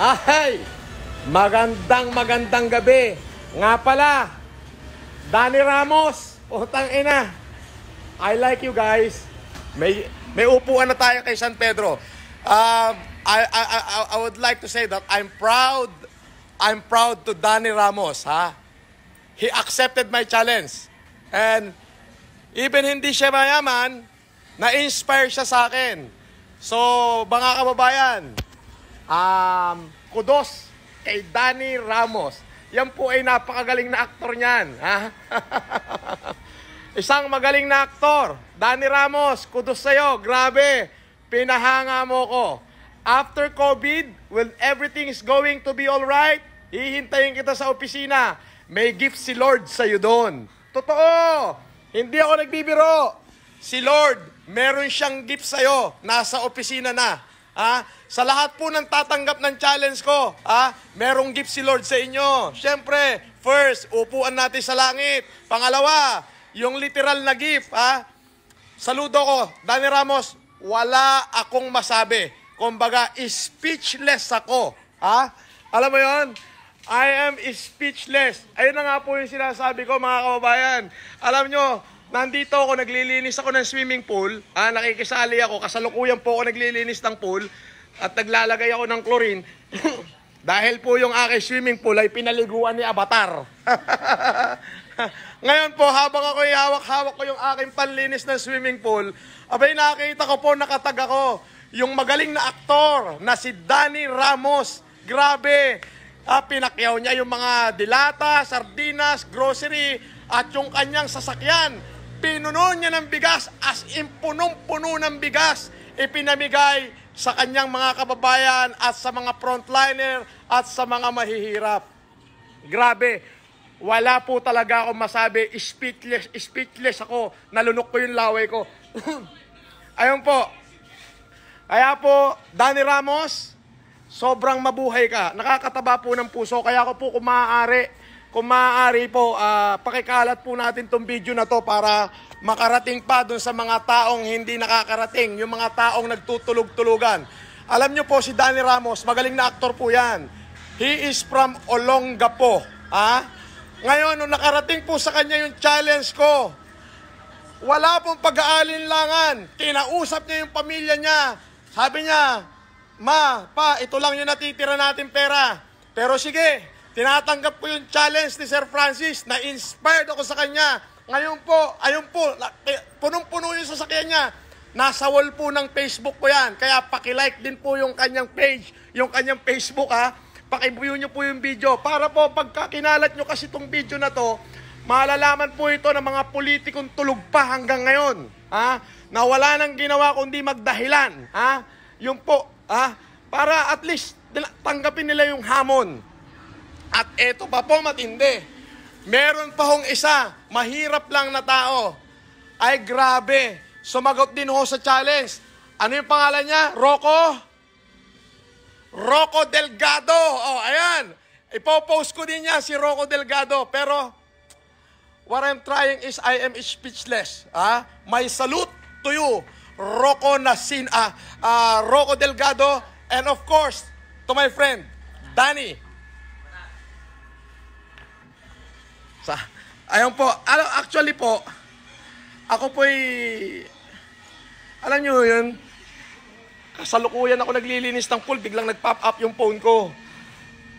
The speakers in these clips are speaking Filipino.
Ahay! Magandang magandang gabi. Nga pala, Danny Ramos, utang ina. I like you guys. May, may upuan na tayo kay San Pedro. Um, I, I, I, I would like to say that I'm proud. I'm proud to Danny Ramos, ha? He accepted my challenge. And even hindi siya mayaman, na-inspire siya sa akin. So, mga kababayan, Um, kudos kay Danny Ramos. Yan po ay napakagaling na aktor niyan. Ha? Isang magaling na aktor. Danny Ramos, kudos sa'yo. Grabe, pinahanga mo ko. After COVID, when is going to be alright, hihintayin kita sa opisina. May gift si Lord sa'yo doon. Totoo! Hindi ako nagbibiro. Si Lord, meron siyang gift sa'yo. Nasa opisina na. Ha? Sa lahat po ng tatanggap ng challenge ko, ha? merong gift si Lord sa inyo. Siyempre, first, upuan natin sa langit. Pangalawa, yung literal na gift. Ha? Saludo ko, Danny Ramos, wala akong masabi. Kumbaga, speechless ako. Ha? Alam mo yon? I am speechless. Ayun na nga po yung sinasabi ko mga kababayan. Alam nyo, Nandito ako, naglilinis ako ng swimming pool. Ah, nakikisali ako. Kasalukuyan po ako naglilinis ng pool. At naglalagay ako ng chlorine. Dahil po yung aking swimming pool ay pinaliguan ni Avatar. Ngayon po, habang ako hawak-hawak ko yung aking panlinis ng swimming pool, abay nakita ko po, nakatag ako, yung magaling na aktor na si Danny Ramos. Grabe! Ah, pinakyaw niya yung mga dilata, sardinas, grocery, at yung kanyang sasakyan Pinuno niya ng bigas as in punong-puno ng bigas ipinamigay sa kanyang mga kababayan at sa mga frontliner at sa mga mahihirap. Grabe, wala po talaga akong masabi. Speechless, speechless ako. Nalunok ko yung laway ko. Ayun po. Kaya po, Danny Ramos, sobrang mabuhay ka. Nakakataba po ng puso. Kaya ko po kumaaari kung maaari po, uh, pakikalat po natin tong video na to para makarating pa dun sa mga taong hindi nakakarating, yung mga taong nagtutulog-tulugan. Alam nyo po si Danny Ramos, magaling na aktor po yan. He is from Olongapo. Ha? Ngayon, nung nakarating po sa kanya yung challenge ko, wala pong pag-aalinlangan. Kinausap niya yung pamilya niya. Sabi niya, Ma, pa, ito lang yung natitira natin pera. Pero sige, Tinatanggap ko yung challenge ni Sir Francis na inspired ako sa kanya. Ngayon po, ayun po, eh, punong-puno yung sasakyan niya. Nasa wall po ng Facebook ko yan. Kaya pakilike din po yung kanyang page, yung kanyang Facebook ha. Pakibuyo niyo po yung video. Para po pagka niyo kasi itong video na to, malalaman po ito ng mga politikong tulog pa hanggang ngayon. Ha? Na wala nang ginawa kundi magdahilan. Ha? Yung po, ha? Para at least tanggapin nila yung hamon. At eto pa po matindi. Meron pa hong isa, mahirap lang na tao. Ay grabe, sumagot din ho sa challenge. Ano yung pangalan niya? Rocco? Rocco Delgado. Oh, ayan. Ipo-post ko din niya si Rocco Delgado. Pero, what I'm trying is I am speechless. Ah? My salute to you, Rocco Nasin, ah, ah, Rocco Delgado, and of course, to my friend, Danny Sa, ayun po, ano, actually po, ako po ay alam nyo yun, kasalukuyan ako naglilinis ng pool, biglang nag-pop up yung phone ko.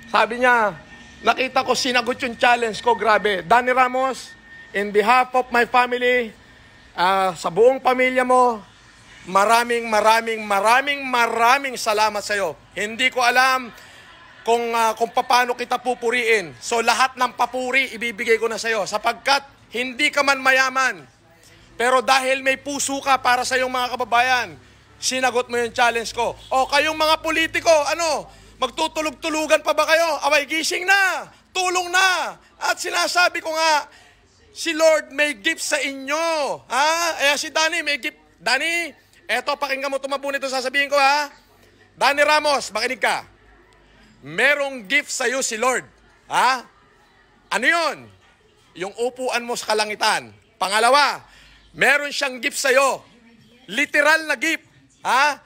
Sabi niya, nakita ko, sinagot yung challenge ko, grabe. Danny Ramos, in behalf of my family, uh, sa buong pamilya mo, maraming, maraming, maraming, maraming salamat sa'yo. Hindi ko alam kung, uh, kung paano kita pupuriin. So lahat ng papuri ibibigay ko na sa iyo sapagkat hindi ka man mayaman. Pero dahil may puso ka para sa iyong mga kababayan, sinagot mo yung challenge ko. O kayong mga politiko, ano, magtutulog-tulugan pa ba kayo? Away, gising na! Tulong na! At sinasabi ko nga, si Lord may gift sa inyo. Ha? Ay, si Danny, may gift. Danny, eto, pakinggan mo tumabunin ito sasabihin ko ha. Danny Ramos, makinig ka merong gift sa iyo si Lord. Ha? Ano yon? Yung upuan mo sa kalangitan. Pangalawa, meron siyang gift sa iyo. Literal na gift. Ha?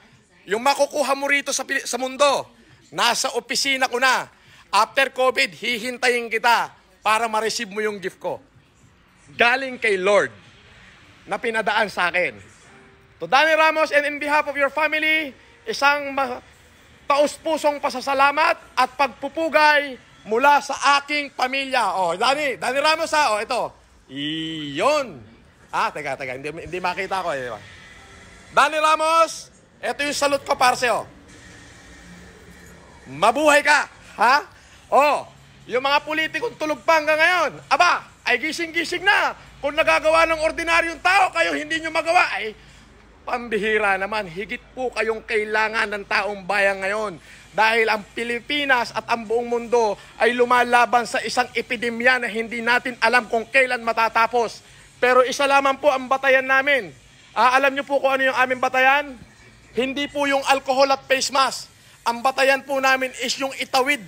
Yung makukuha mo rito sa, sa mundo. Nasa opisina ko na. After COVID, hihintayin kita para ma-receive mo yung gift ko. Galing kay Lord na pinadaan sa akin. To Danny Ramos and in behalf of your family, isang ma- taus-pusong pasasalamat at pagpupugay mula sa aking pamilya. Oh, Dani, Dani Ramos ha. Ah. Oh, ito. Iyon. Ah, teka, teka. Hindi, hindi makita ko. Eh, Dani Ramos, ito yung salute ko para sa'yo. Oh. Mabuhay ka. Ha? Oh, yung mga politikong tulog pa hanggang ngayon. Aba, ay gising-gising na. Kung nagagawa ng ordinaryong tao, kayo hindi nyo magawa, ay Pambihira naman, higit po kayong kailangan ng taong bayan ngayon. Dahil ang Pilipinas at ang buong mundo ay lumalaban sa isang epidemya na hindi natin alam kung kailan matatapos. Pero isa lamang po ang batayan namin. Ah, alam niyo po kung ano yung aming batayan? Hindi po yung alcohol at face mask. Ang batayan po namin is yung itawid.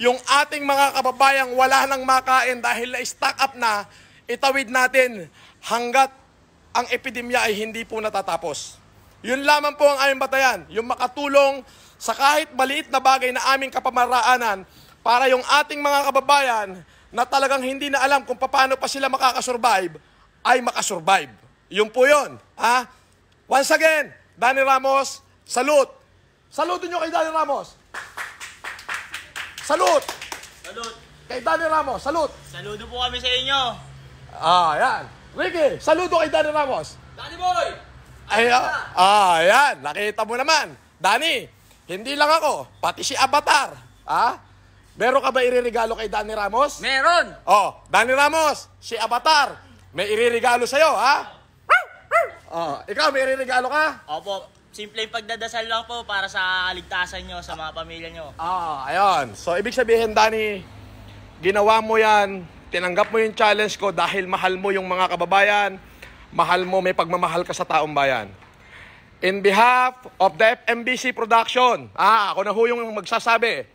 Yung ating mga kababayang wala nang makain dahil na-stock up na, itawid natin hanggat ang epidemya ay hindi po natatapos. Yun lamang po ang aming batayan, yung makatulong sa kahit maliit na bagay na aming kapamaraanan para yung ating mga kababayan na talagang hindi na alam kung paano pa sila makakasurvive, ay makasurvive. Yun po yun. Ha? Once again, Danny Ramos, salute. Salute nyo kay Danny Ramos. Salute. Salute. Kay Danny Ramos, salute. Saludo po kami sa inyo. Ah, yan. Ricky, saludo kay Danny Ramos. Danny Boy! Ay, ah, ah, ayan, nakita mo naman. Danny, hindi lang ako, pati si Avatar. Ah? Meron ka ba iririgalo kay Danny Ramos? Meron! Oh, Danny Ramos, si Avatar, may iririgalo sa'yo, ha? Oh, ikaw, may iririgalo ka? Opo, simple pagdadasal lang po para sa ligtasan nyo, sa mga pamilya nyo. Ah, ayun. So, ibig sabihin, Danny, ginawa mo yan tinanggap mo yung challenge ko dahil mahal mo yung mga kababayan, mahal mo, may pagmamahal ka sa taong bayan. In behalf of the FMBC production, ah, ako na ho yung magsasabi.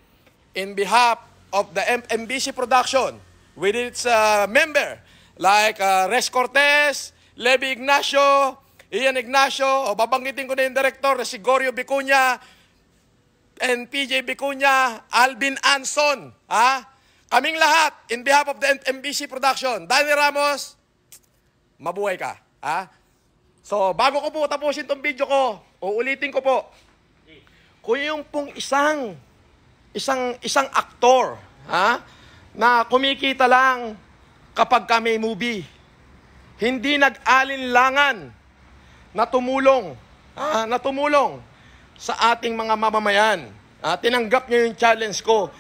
In behalf of the FMBC production, with its uh, member, like uh, Res Cortez, Levi Ignacio, Ian Ignacio, o babanggitin ko na yung director, si Gorio Vicuña, and PJ Vicuña, Alvin Anson, ah, Kaming lahat, in behalf of the MBC Production, Danny Ramos, mabuhay ka. Ha? So, bago ko po tapusin tong video ko, uulitin ko po. Kung yung pong isang, isang, isang aktor, ha? Na kumikita lang kapag ka may movie. Hindi nag-alinlangan na tumulong, ha? na tumulong sa ating mga mamamayan. Ha? Tinanggap niyo yung challenge ko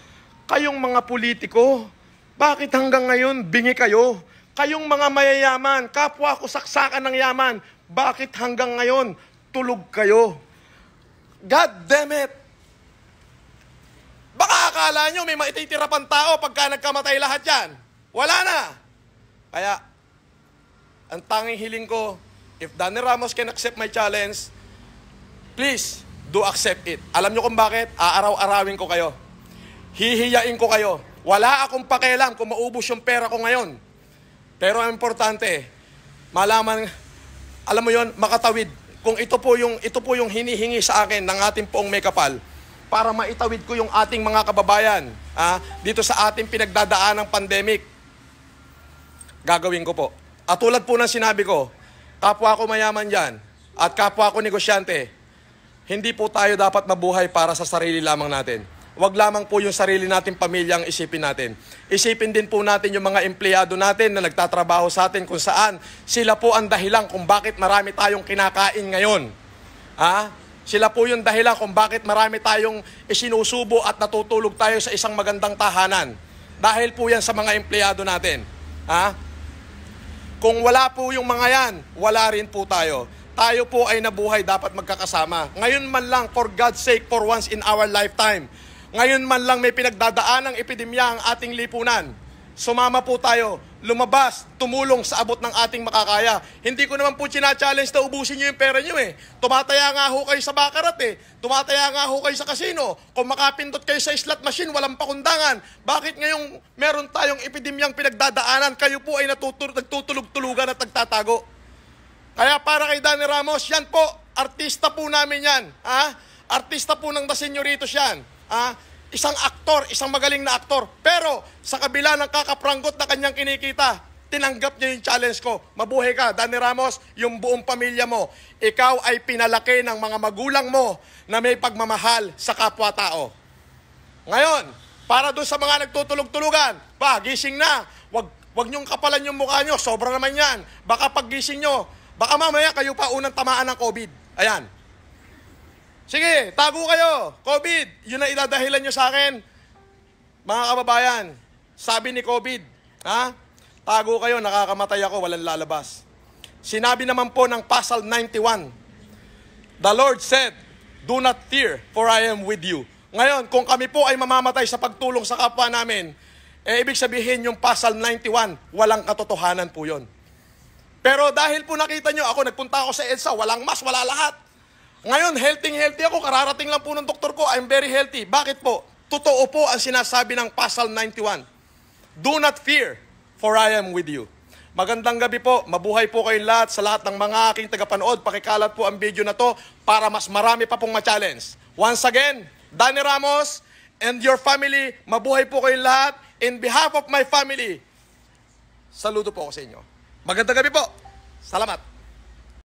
Kayong mga politiko, bakit hanggang ngayon bingi kayo? Kayong mga mayayaman, kapwa ko saksakan ng yaman, bakit hanggang ngayon tulog kayo? God damn it! Baka akala nyo may maititira tao pagka nagkamatay lahat yan. Wala na! Kaya, ang tanging hiling ko, if Danny Ramos can accept my challenge, please, do accept it. Alam nyo kung bakit? Aaraw-arawin ko kayo hihiyain ko kayo. Wala akong pakialam kung maubos yung pera ko ngayon. Pero ang importante, malaman, alam mo yon makatawid. Kung ito po yung, ito po yung hinihingi sa akin ng ating poong may kapal, para maitawid ko yung ating mga kababayan ah, dito sa ating pinagdadaan ng pandemic. Gagawin ko po. At tulad po ng sinabi ko, kapwa ko mayaman dyan at kapwa ko negosyante, hindi po tayo dapat mabuhay para sa sarili lamang natin wag lamang po yung sarili natin pamilya ang isipin natin. Isipin din po natin yung mga empleyado natin na nagtatrabaho sa atin kung saan sila po ang dahilan kung bakit marami tayong kinakain ngayon. Ha? Sila po yung dahilan kung bakit marami tayong isinusubo at natutulog tayo sa isang magandang tahanan. Dahil po yan sa mga empleyado natin. Ha? Kung wala po yung mga yan, wala rin po tayo tayo po ay nabuhay dapat magkakasama. Ngayon man lang, for God's sake, for once in our lifetime, ngayon man lang may pinagdadaan ng epidemya ang ating lipunan. Sumama po tayo, lumabas, tumulong sa abot ng ating makakaya. Hindi ko naman po china-challenge na ubusin niyo yung pera niyo eh. Tumataya nga ho kayo sa bakarat eh. Tumataya nga ho kayo sa kasino. Kung makapindot kayo sa slot machine, walang pakundangan. Bakit ngayong meron tayong epidemyang pinagdadaanan, kayo po ay natutur- nagtutulog-tulugan at nagtatago? Kaya para kay Danny Ramos, yan po, artista po namin yan. Ha? Artista po ng The Senyoritos yan. Ah, isang aktor, isang magaling na aktor. Pero sa kabila ng kakapranggot na kanyang kinikita, tinanggap niya yung challenge ko. Mabuhay ka, Danny Ramos, yung buong pamilya mo. Ikaw ay pinalaki ng mga magulang mo na may pagmamahal sa kapwa-tao. Ngayon, para doon sa mga nagtutulog-tulugan, ba, gising na, wag, wag niyong kapalan yung mukha niyo, sobra naman yan. Baka pag gising niyo, baka mamaya kayo pa unang tamaan ng COVID. Ayan, Sige, tago kayo. COVID, yun ang iladahilan nyo sa akin. Mga kababayan, sabi ni COVID, ha? Tago kayo, nakakamatay ako, walang lalabas. Sinabi naman po ng Pasal 91, The Lord said, Do not fear, for I am with you. Ngayon, kung kami po ay mamamatay sa pagtulong sa kapwa namin, eh, ibig sabihin yung Pasal 91, walang katotohanan po yon. Pero dahil po nakita nyo, ako nagpunta ako sa EDSA, walang mas, wala lahat. Ngayon, healthy-healthy ako. Kararating lang po ng doktor ko. I'm very healthy. Bakit po? Totoo po ang sinasabi ng Pasal 91. Do not fear, for I am with you. Magandang gabi po. Mabuhay po kayong lahat sa lahat ng mga aking tagapanood. Pakikalat po ang video na to para mas marami pa pong ma-challenge. Once again, Danny Ramos and your family, mabuhay po kayong lahat. In behalf of my family, saludo po ako sa inyo. Magandang gabi po. Salamat.